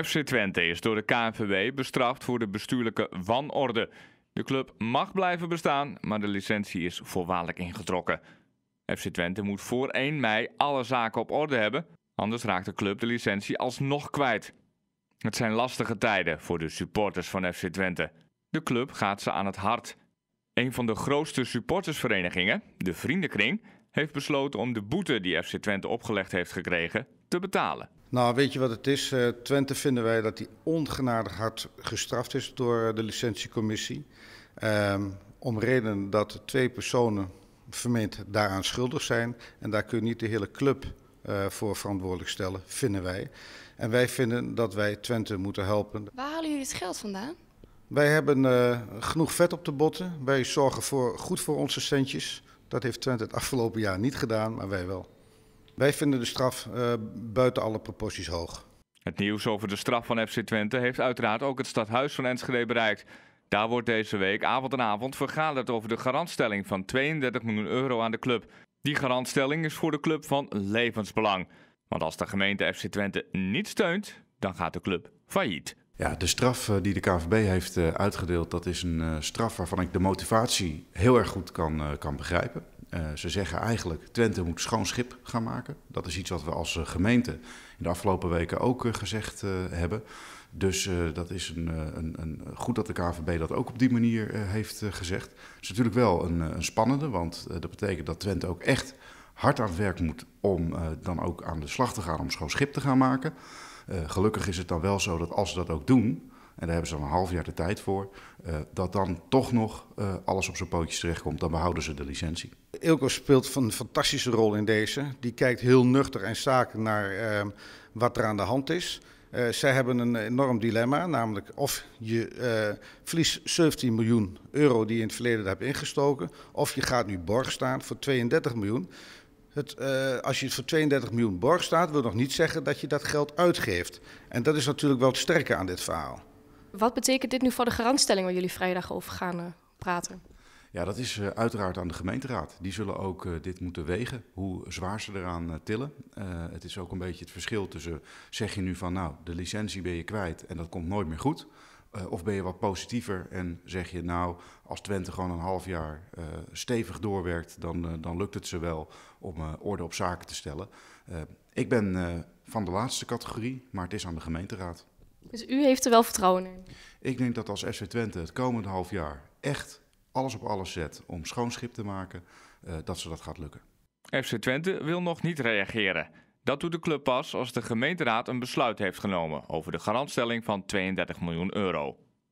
FC Twente is door de KNVB bestraft voor de bestuurlijke wanorde. De club mag blijven bestaan, maar de licentie is voorwaardelijk ingetrokken. FC Twente moet voor 1 mei alle zaken op orde hebben, anders raakt de club de licentie alsnog kwijt. Het zijn lastige tijden voor de supporters van FC Twente. De club gaat ze aan het hart. Een van de grootste supportersverenigingen, de Vriendenkring, heeft besloten om de boete die FC Twente opgelegd heeft gekregen te betalen. Nou, weet je wat het is? Eh, Twente vinden wij dat die ongenadig hard gestraft is door eh, de licentiecommissie. Ehm, om reden dat twee personen vermeend daaraan schuldig zijn. En daar kun je niet de hele club eh, voor verantwoordelijk stellen, vinden wij. En wij vinden dat wij Twente moeten helpen. Waar halen jullie het geld vandaan? Wij hebben genoeg vet op de botten. Wij zorgen voor, goed voor onze centjes. Dat heeft Twente het afgelopen jaar niet gedaan, maar wij wel. Wij vinden de straf eh, buiten alle proporties hoog. Het nieuws over de straf van FC Twente heeft uiteraard ook het stadhuis van Enschede bereikt. Daar wordt deze week avond en avond vergaderd over de garantstelling van 32 miljoen euro aan de club. Die garantstelling is voor de club van levensbelang. Want als de gemeente FC Twente niet steunt, dan gaat de club failliet. Ja, de straf eh, die de KVB heeft eh, uitgedeeld, dat is een eh, straf waarvan ik de motivatie heel erg goed kan, kan begrijpen. ze zeggen eigenlijk, Twente moet schoon schip gaan maken. Dat is iets wat we als gemeente in de afgelopen weken ook gezegd hebben. Dus dat is een, een, een, goed dat de KVB dat ook op die manier heeft gezegd. Het is natuurlijk wel een, een spannende, want dat betekent dat Twente ook echt hard aan het werk moet om dan ook aan de slag te gaan om schoon schip te gaan maken. Eh, gelukkig is het dan wel zo dat als ze dat ook doen, en daar hebben ze dan een half jaar de tijd voor, eh, dat dan toch nog eh, alles op zijn pootjes terechtkomt, dan behouden ze de licentie. Ilko speelt een fantastische rol in deze. Die kijkt heel nuchter en zaken naar ehm, wat er aan de hand is. zij hebben een enorm dilemma, namelijk of je verlies 17 miljoen euro die je in het verleden hebt ingestoken, of je gaat nu borg staan voor 32 miljoen. Het, eh, als je het voor 32 miljoen borg staat, wil nog niet zeggen dat je dat geld uitgeeft. En dat is natuurlijk wel het sterke aan dit verhaal. Wat betekent dit nu voor de garantstelling waar jullie vrijdag over gaan eh, praten? Ja, dat is eh, uiteraard aan de gemeenteraad. Die zullen ook dit moeten wegen, hoe zwaar ze eraan tillen. het is ook een beetje het verschil tussen, zeg je nu van nou, de licentie ben je kwijt en dat komt nooit meer goed. Eh, of ben je wat positiever en zeg je nou, als Twente gewoon een half jaar eh, stevig doorwerkt, dan, eh, dan lukt het ze wel om orde op zaken te stellen. ik ben van de laatste categorie, maar het is aan de gemeenteraad. Dus u heeft er wel vertrouwen in? Ik denk dat als FC Twente het komende half jaar echt alles op alles zet om schoon schip te maken, dat ze dat gaat lukken. FC Twente wil nog niet reageren. Dat doet de club pas als de gemeenteraad een besluit heeft genomen over de garantstelling van 32 miljoen euro.